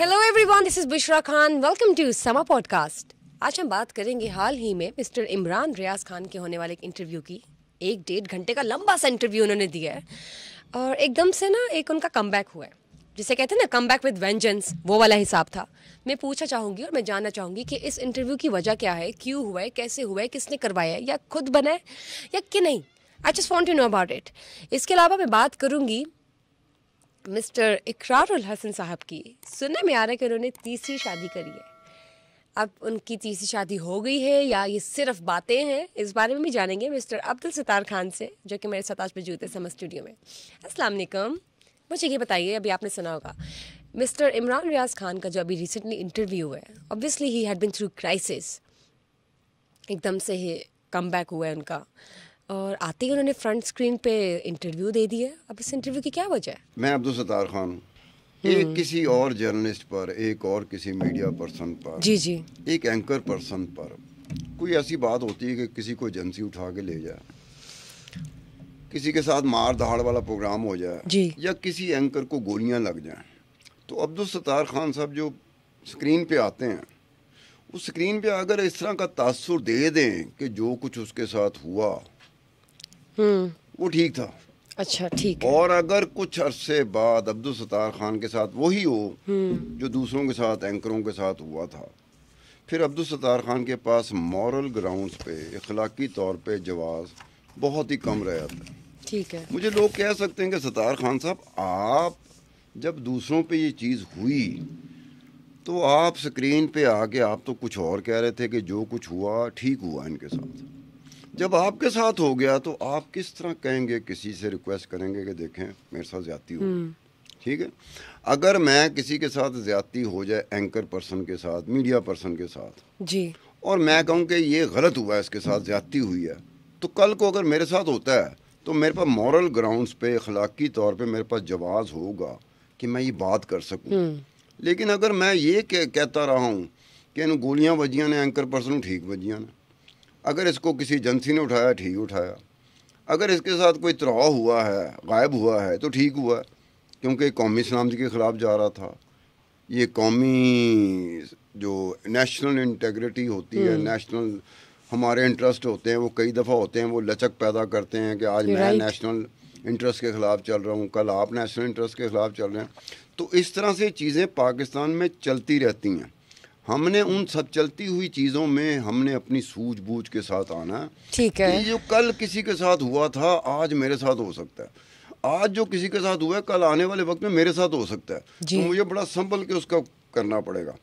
Hello everyone this is Bushra Khan welcome to Samaa podcast आज हम बात करेंगे हाल ही में मिस्टर इमरान रियाज खान के होने वाले एक इंटरव्यू की एक डेढ़ घंटे का लंबा सा इंटरव्यू उन्होंने दिया है और एकदम से ना एक उनका कम हुआ है जिसे कहते हैं ना कम बैक विद वेंजेंस वो वाला हिसाब था मैं पूछना चाहूँगी और मैं जानना चाहूँगी कि इस इंटरव्यू की वजह क्या है क्यों हुआ है कैसे हुआ है किसने करवाया है या खुद बनाए या कि नहीं I just want to know about it इसके अलावा मैं बात करूँगी मिस्टर इकरार हसन साहब की सुनने में आ रहा है कि उन्होंने तीसरी शादी करी है अब उनकी तीसरी शादी हो गई है या ये सिर्फ बातें हैं इस बारे में भी जानेंगे मिस्टर अब्दुल सतार खान से जो कि मेरे साथ आज मौजूद है समर स्टूडियो में अस्सलाम वालेकुम मुझे ये बताइए अभी आपने सुना होगा मिस्टर इमरान रियाज खान का जो अभी रिसेंटली इंटरव्यू है ऑब्वियसली ही हैड बिन थ्रू क्राइसिस एकदम से ही कम बैक हुआ है उनका और आते ही उन्होंने फ्रंट स्क्रीन पे इंटरव्यू दे दिया अब इस इंटरव्यू की क्या वजह है मैं अब्दुल सतार खान हम्म। एक किसी और जर्नलिस्ट पर एक और किसी मीडिया पर्सन पर जी जी एक एंकर पर्सन पर कोई ऐसी बात होती है कि किसी को एजेंसी उठा के ले जाए किसी के साथ मार दहाड़ वाला प्रोग्राम हो जाए जी या किसी एंकर को गोलियां लग जाए तो अब्दुल सतार खान साहब जो स्क्रीन पे आते हैं उस स्क्रीन पे अगर इस तरह का तासुर दे दें कि जो कुछ उसके साथ हुआ वो ठीक था अच्छा ठीक और अगर कुछ अरसे बाद अब्दुल सतार खान के साथ वही हो जो दूसरों के साथ एंकरों के साथ हुआ था फिर अब्दुल सतार खान के पास मॉरल ग्राउंड्स पे इखलाकी तौर पे जवाब बहुत ही कम रहा था ठीक है मुझे लोग कह सकते हैं कि सतार खान साहब आप जब दूसरों पे ये चीज़ हुई तो आप स्क्रीन पे आके आप तो कुछ और कह रहे थे कि जो कुछ हुआ ठीक हुआ इनके साथ जब आपके साथ हो गया तो आप किस तरह कहेंगे किसी से रिक्वेस्ट करेंगे कि देखें मेरे साथ ज्यादा हो हम्म। ठीक है अगर मैं किसी के साथ ज्यादा हो जाए एंकर पर्सन के साथ मीडिया पर्सन के साथ जी और मैं कहूँ कि ये गलत हुआ है इसके साथ ज्यादा हुई है तो कल को अगर मेरे साथ होता है तो मेरे पास मॉरल ग्राउंड्स पे अखलाकी तौर पे मेरे पास जवाब होगा कि मैं ये बात कर सकूँ हम्म। लेकिन अगर मैं ये कहता रहा हूँ कि इन गोलियाँ बजिया ने एंकर पर्सन ठीक बजिया ने अगर इसको किसी एजेंसी ने उठाया ठीक उठाया अगर इसके साथ कोई तराव हुआ है गायब हुआ है तो ठीक हुआ है क्योंकि कौमी सलामती के ख़िलाफ़ जा रहा था ये कौमी जो नेशनल इंटेग्रिटी होती है हम्म। नेशनल हमारे इंटरेस्ट होते हैं वो कई दफ़ा होते हैं वो लचक पैदा करते हैं कि आज मैं नेशनल इंटरेस्ट के ख़िलाफ़ चल रहा हूँ कल आप नेशनल इंटरेस्ट के ख़िलाफ़ चल रहे हैं तो इस तरह से चीज़ें पाकिस्तान में चलती रहती हैं हमने उन सब चलती हुई चीज़ों में हमने अपनी सूझबूझ के साथ आना ठीक है जो कल किसी के साथ हुआ था आज मेरे साथ हो सकता है आज जो किसी के साथ हुआ है कल आने वाले वक्त में मेरे साथ हो सकता है तो मुझे बड़ा संभल के उसका करना पड़ेगा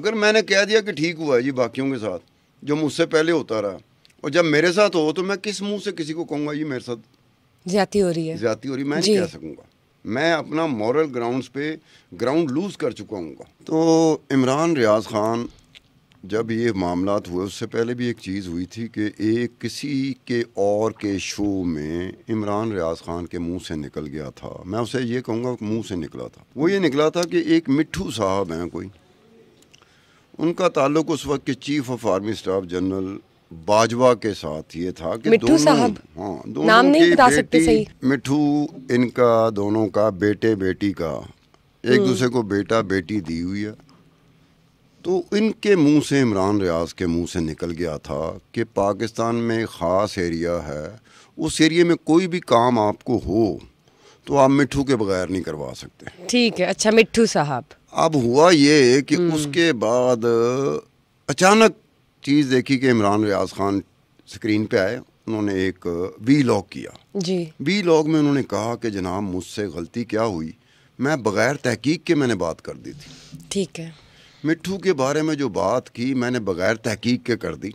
अगर मैंने कह दिया कि ठीक हुआ है जी बाकियों के साथ जो मुझसे पहले होता रहा और जब मेरे साथ हो तो मैं किस मुंह से किसी को कहूंगा ये मेरे साथ ज्यादा हो रही है ज्यादा हो रही मैं नहीं कह सकूंगा मैं अपना मॉरल ग्राउंड्स पे ग्राउंड लूज़ कर चुका हूँ तो इमरान रियाज ख़ान जब ये मामला हुए उससे पहले भी एक चीज़ हुई थी कि एक किसी के और के शो में इमरान रियाज खान के मुंह से निकल गया था मैं उसे ये कहूँगा मुंह से निकला था वो ये निकला था कि एक मिट्ठू साहब हैं कोई उनका ताल्लुक उस वक्त के chief of army staff general Bajwa के साथ ये था कि मिठू साहब हाँ दोनों नाम नहीं बता सकते सही मिठू इनका दोनों का बेटे बेटी का एक हम्म। दूसरे को बेटा बेटी दी हुई है तो इनके मुंह से इमरान रियाज के मुंह से निकल गया था कि पाकिस्तान में ख़ास एरिया है उस एरिए में कोई भी काम आपको हो तो आप मिठू के बगैर नहीं करवा सकते ठीक है अच्छा मिठू साहब अब हुआ ये कि हम्म। उसके बाद अचानक चीज़ देखी कि इमरान रियाज खान स्क्रीन पे आए उन्होंने एक वी लॉग किया जी वी लॉग में उन्होंने कहा कि जनाब मुझसे गलती क्या हुई मैं बग़ैर तहकीक के मैंने बात कर दी थी ठीक है मिट्टू के बारे में जो बात की मैंने बग़ैर तहकीक के कर दी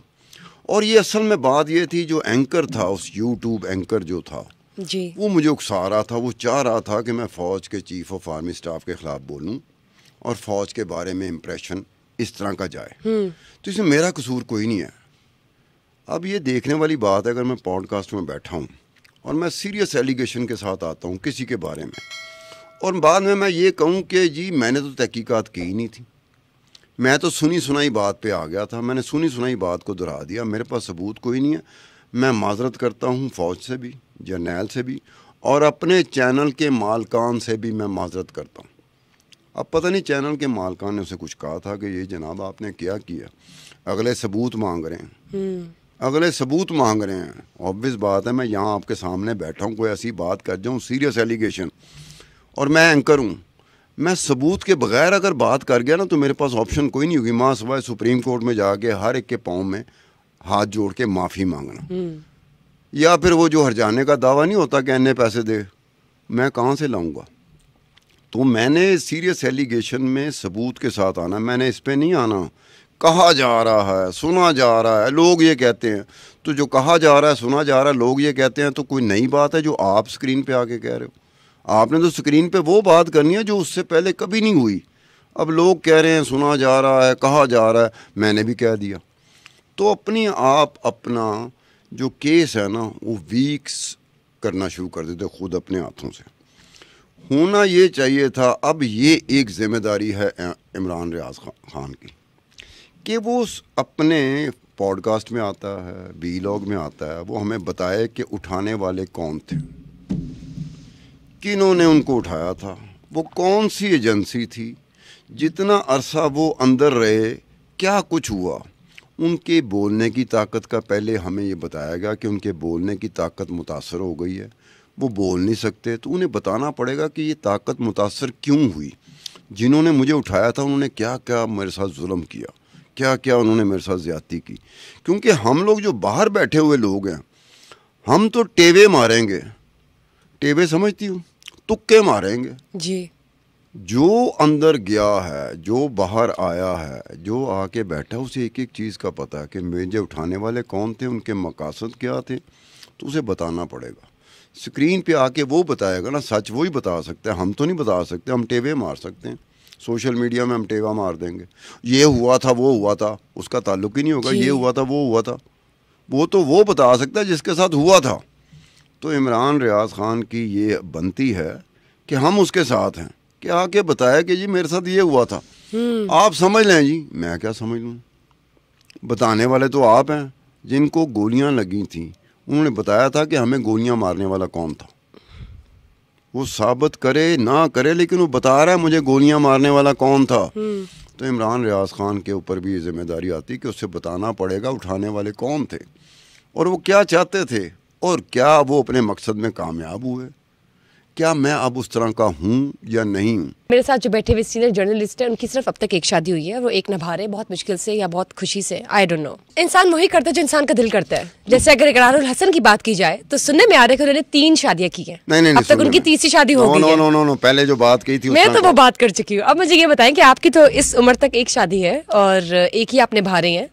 और ये असल में बात ये थी जो एंकर था उस यूट्यूब एंकर जो था जी वो मुझे उकसा रहा था वो चाह रहा था कि मैं फ़ौज के चीफ़ ऑफ आर्मी स्टाफ के ख़िलाफ़ बोलूँ और फ़ौज के बारे में इम्प्रेशन इस तरह का जाए हम्म। तो इसमें मेरा कसूर कोई नहीं है अब ये देखने वाली बात है अगर मैं पॉडकास्ट में बैठा हूँ और मैं सीरियस एलिगेशन के साथ आता हूँ किसी के बारे में और बाद में मैं ये कहूँ कि जी मैंने तो तहकीकात की ही नहीं थी मैं तो सुनी सुनाई बात पे आ गया था मैंने सुनी सुनाई बात को दोहरा दिया मेरे पास सबूत कोई नहीं है मैं माजरत करता हूँ फ़ौज से भी जर्नैल से भी और अपने चैनल के मालकान से भी मैं माजरत करता हूँ अब पता नहीं चैनल के मालकान ने उसे कुछ कहा था कि ये जनाब आपने क्या किया अगले सबूत मांग रहे हैं हम्म। अगले सबूत मांग रहे हैं ऑब्वियस बात है मैं यहाँ आपके सामने बैठा हूँ कोई ऐसी बात कर जाऊँ सीरियस एलिगेशन और मैं एंकर हूँ मैं सबूत के बगैर अगर बात कर गया ना तो मेरे पास ऑप्शन कोई नहीं होगी माँ सुबह सुप्रीम कोर्ट में जाके हर एक के पाँव में हाथ जोड़ के माफ़ी मांगना हम्म। या फिर वो जो हर जाने का दावा नहीं होता कि इन्ने पैसे दे मैं कहाँ से लाऊंगा तो मैंने सीरियस एलिगेशन में सबूत के साथ आना मैंने इस पर नहीं आना कहा जा रहा है सुना जा रहा है लोग ये कहते हैं तो जो कहा जा रहा है सुना जा रहा है लोग ये कहते हैं तो कोई नई बात है जो आप स्क्रीन पे आके कह रहे हो आपने तो स्क्रीन पे वो बात करनी है जो उससे पहले कभी नहीं हुई अब लोग कह रहे हैं सुना जा रहा है कहा जा रहा है मैंने भी कह दिया तो अपने आप अपना जो केस है ना वो वीक्स करना शुरू कर देते खुद अपने हाथों से होना ये चाहिए था अब ये एक ज़िम्मेदारी है इमरान रियाज खान की कि वो अपने पॉडकास्ट में आता है लॉग में आता है वो हमें बताए कि उठाने वाले कौन थे किन्होंने उनको उठाया था वो कौन सी एजेंसी थी जितना अरसा वो अंदर रहे क्या कुछ हुआ उनके बोलने की ताकत का पहले हमें ये बताया गया कि उनके बोलने की ताकत मुतासर हो गई है वो बोल नहीं सकते तो उन्हें बताना पड़ेगा कि ये ताकत मुतासर क्यों हुई जिन्होंने मुझे उठाया था उन्होंने क्या क्या मेरे साथ जुल्म किया क्या क्या उन्होंने मेरे साथ ज़्यादती की क्योंकि हम लोग जो बाहर बैठे हुए लोग हैं हम तो टेवे मारेंगे टेवे समझती हूँ तुक्के मारेंगे जी जो अंदर गया है जो बाहर आया है जो आके बैठा उसे एक एक चीज़ का पता है कि मेजे उठाने वाले कौन थे उनके मकासद क्या थे तो उसे बताना पड़ेगा स्क्रीन पे आके वो बताएगा ना सच वो ही बता सकते हैं हम तो नहीं बता सकते हम टेवे मार सकते हैं सोशल मीडिया में हम टेवा मार देंगे ये हुआ था वो हुआ था उसका ताल्लुक ही नहीं होगा ये हुआ था वो हुआ था वो तो वो बता सकता है जिसके साथ हुआ था तो इमरान रियाज खान की ये बनती है कि हम उसके साथ हैं कि आके बताया कि जी मेरे साथ ये हुआ था हम्म। आप समझ लें जी मैं क्या समझ लूँ बताने वाले तो आप हैं जिनको गोलियां लगी थी उन्होंने बताया था कि हमें गोलियां मारने वाला कौन था वो साबित करे ना करे लेकिन वो बता रहा है मुझे गोलियां मारने वाला कौन था हम्म। तो इमरान रियाज खान के ऊपर भी ये जिम्मेदारी आती कि उससे बताना पड़ेगा उठाने वाले कौन थे और वो क्या चाहते थे और क्या वो अपने मकसद में कामयाब हुए क्या मैं अब उस तरह का हूँ या नहीं हूँ मेरे साथ जो बैठे हुए सीनियर जर्नलिस्ट है उनकी सिर्फ अब तक एक शादी हुई है वो एक नभा रहे बहुत मुश्किल से या बहुत खुशी से आई डोंट नो इंसान वही करता है जो इंसान का दिल करता है जैसे अगर इकरारुल हसन की बात की जाए तो सुनने में आ रहा है कि उन्होंने तीन शादियां की है नहीं, नहीं, अब तक उनकी तीसरी शादी हो गई नो नो नो पहले जो बात की थी मैं तो वो बात कर चुकी हूँ अब मुझे ये बताएं कि आपकी तो इस उम्र तक एक शादी है और एक ही आप निभा रही हैं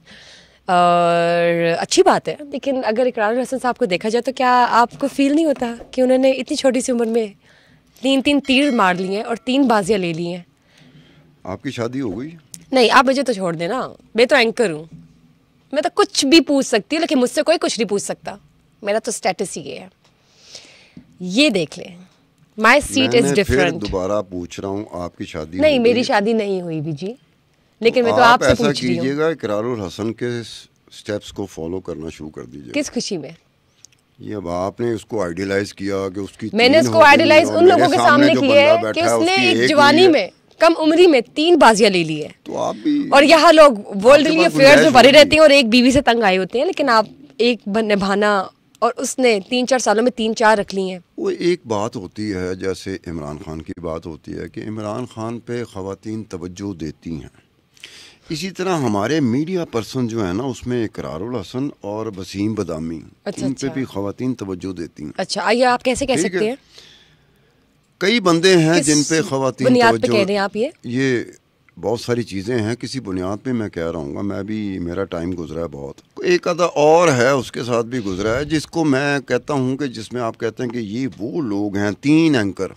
और अच्छी बात है लेकिन अगर इकरार हसन साहब को देखा जाए तो क्या आपको फील नहीं होता कि उन्होंने इतनी छोटी सी उम्र में तीन तीन तीर मार लिए और तीन बाजियाँ ले ली हैं आपकी शादी हो गई नहीं आप मुझे तो छोड़ देना मैं तो एंकर हूँ मैं तो कुछ भी पूछ सकती हूँ लेकिन मुझसे कोई कुछ नहीं पूछ सकता मेरा तो स्टेटस ही ये है ये देख लें माई सीट इज डिफरेंट दोबारा पूछ रहा हूँ आपकी शादी नहीं मेरी शादी नहीं हुई भी जी लेकिन मैं तो आपसे आप पूछ रही कीजिएगा इकरार हसन के स्टेप्स को फॉलो करना शुरू कर दीजिए किस खुशी में ये अब आपने उसको आइडियलाइज किया कि उसकी मैंने उसको आइडियलाइज उन लोगों के सामने किया है कि उसने एक जवानी में कम उम्री में तीन बाजियां ले ली है तो आप भी और यहाँ लोग वर्ल्ड अफेयर्स में भरे रहते हैं और एक बीवी से तंग आए होते हैं लेकिन आप एक निभाना और उसने तीन चार सालों में तीन चार रख ली हैं वो एक बात होती है जैसे इमरान खान की बात होती है कि इमरान खान पे खातन तवज्जो देती हैं इसी तरह हमारे मीडिया पर्सन जो है ना उसमें इकरारुल हसन और वसीम बदामी अच्छा, उन पे अच्छा। भी खातन तवज्जो देती हैं अच्छा आइए आप कैसे कह सकते हैं कई बंदे हैं जिन पे खातन आप ये ये बहुत सारी चीज़ें हैं किसी बुनियाद पे मैं कह रहा हूँ मैं भी मेरा टाइम गुजरा है बहुत एक आधा और है उसके साथ भी गुजरा है जिसको मैं कहता हूँ कि जिसमें आप कहते हैं कि ये वो लोग हैं तीन एंकर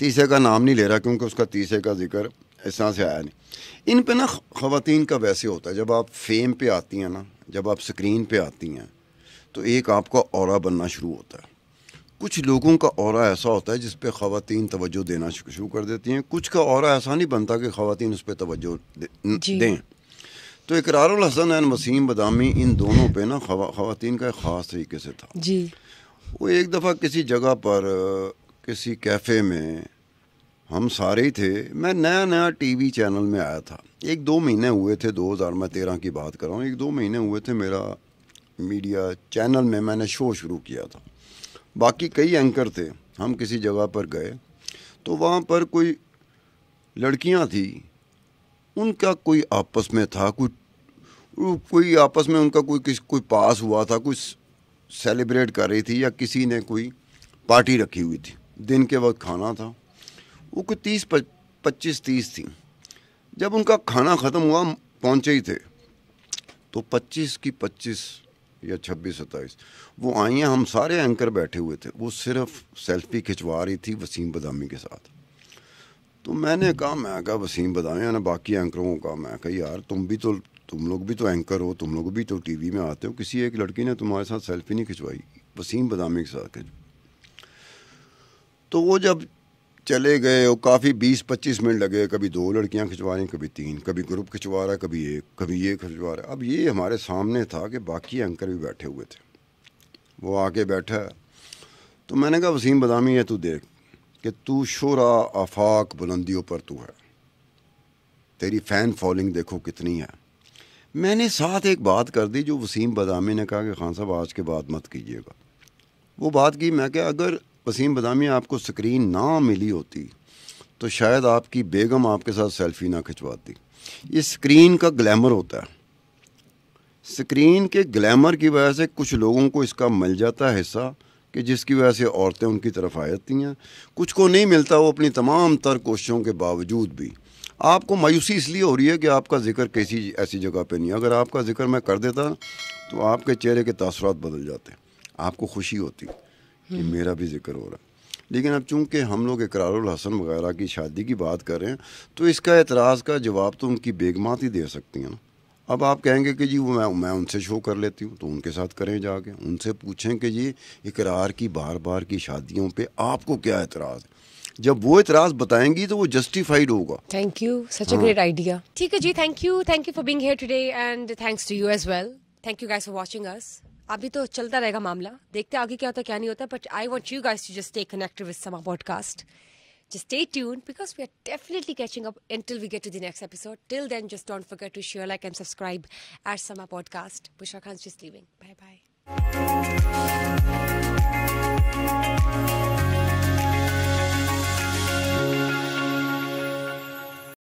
तीसरे का नाम नहीं ले रहा क्योंकि उसका तीसरे का जिक्र एहसास आया नहीं इन पे ना ख़वान का वैसे होता है जब आप फेम पे आती हैं ना जब आप स्क्रीन पे आती हैं तो एक आपका और बनना शुरू होता है कुछ लोगों का और ऐसा होता है जिस पर ख़वान तवज्जो देना शुरू कर देती हैं कुछ का और ऐसा नहीं बनता कि ख़वान उस पर तोज्जो दे, दें तो इकरारसन हसन एंड वसीम बदामी इन दोनों पे ना ख़वान का एक ख़ास तरीके से था जी वो एक दफ़ा किसी जगह पर किसी कैफ़े में हम सारे थे मैं नया नया टीवी चैनल में आया था एक दो महीने हुए थे दो हज़ार मैं तेरह की बात कर रहा हूँ एक दो महीने हुए थे मेरा मीडिया चैनल में मैंने शो शुरू किया था बाकी कई एंकर थे हम किसी जगह पर गए तो वहाँ पर कोई लड़कियाँ थी उनका कोई आपस में था कोई कोई आपस में उनका कोई किस कोई पास हुआ था कुछ सेलिब्रेट कर रही थी या किसी ने कोई पार्टी रखी हुई थी दिन के वक्त खाना था वो कोई तीस पच्चीस तीस थी जब उनका खाना ख़त्म हुआ पहुँचे ही थे तो पच्चीस की पच्चीस या छब्बीस सत्ताईस वो आई हैं हम सारे एंकर बैठे हुए थे वो सिर्फ सेल्फी खिंचवा रही थी वसीम बदामी के साथ तो मैंने कहा मैं कहा वसीम बदामी ने बाकी एंकरों को कहा मैं कहा यार तुम भी तो तुम लोग भी तो एंकर हो तुम लोग भी तो टीवी में आते हो किसी एक लड़की ने तुम्हारे साथ सेल्फी नहीं खिंचवाई वसीम बदामी के साथ तो वो जब चले गए और काफ़ी बीस पच्चीस मिनट लगे कभी दो लड़कियां खिंचवा रही कभी तीन कभी ग्रुप खिंचवा रहा कभी एक कभी ये खिंचवा रहा अब ये हमारे सामने था कि बाकी एंकर भी बैठे हुए थे वो आके बैठा तो मैंने कहा वसीम बदामी है तू देख कि तू शोरा आफाक बुलंदियों पर तू है तेरी फ़ैन फॉलोइंग देखो कितनी है मैंने साथ एक बात कर दी जो वसीम बदामी ने कहा कि खान साहब आज के बाद मत कीजिएगा वो बात की मैं क्या अगर वसीम बदामी आपको स्क्रीन ना मिली होती तो शायद आपकी बेगम आपके साथ सेल्फी ना खिंचवाती ये स्क्रीन का ग्लैमर होता है स्क्रीन के ग्लैमर की वजह से कुछ लोगों को इसका मिल जाता है हिस्सा कि जिसकी वजह से औरतें उनकी तरफ आ जाती हैं कुछ को नहीं मिलता वो अपनी तमाम तर कोशिशों के बावजूद भी आपको मायूसी इसलिए हो रही है कि आपका जिक्र किसी ऐसी जगह पे नहीं अगर आपका जिक्र मैं कर देता तो आपके चेहरे के तसरत बदल जाते आपको खुशी होती कि मेरा भी जिक्र हो रहा है लेकिन अब चूंकि हम लोग इकरारुल हसन वगैरह की शादी की बात कर रहे हैं तो इसका एतराज़ का जवाब तो उनकी बेगमात ही दे सकती हैं ना अब आप कहेंगे कि जी वो मैं मैं उनसे शो कर लेती हूँ तो उनके साथ करें जाके उनसे पूछें कि जी इकरार की बार बार की शादियों पे आपको क्या एतराज़ है जब वो इतराज बताएंगी तो वो जस्टिफाइड होगा thank you such a great idea ठीक है जी thank you thank you for being here today and thanks to you as well thank you guys for watching us अभी तो चलता रहेगा मामला देखते आगे क्या होता है क्या नहीं होता but I want you guys to just stay connected with Samaa podcast just stay tune because we are definitely catching up until we get to the next episode till then just don't forget to share like and subscribe at Samaa podcast Bushra Khan just leaving bye bye